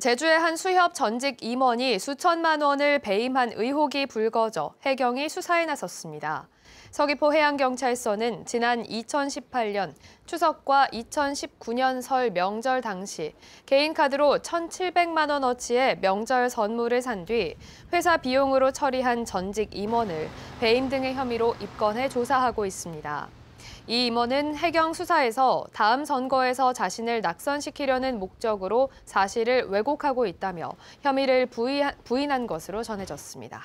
제주의 한 수협 전직 임원이 수천만 원을 배임한 의혹이 불거져 해경이 수사에 나섰습니다. 서귀포 해양경찰서는 지난 2018년 추석과 2019년 설 명절 당시 개인카드로 1,700만 원어치의 명절 선물을 산 뒤 회사 비용으로 처리한 전직 임원을 배임 등의 혐의로 입건해 조사하고 있습니다. 이 임원은 해경 수사에서 다음 선거에서 자신을 낙선시키려는 목적으로 사실을 왜곡하고 있다며 혐의를 부인, 한 것으로 전해졌습니다.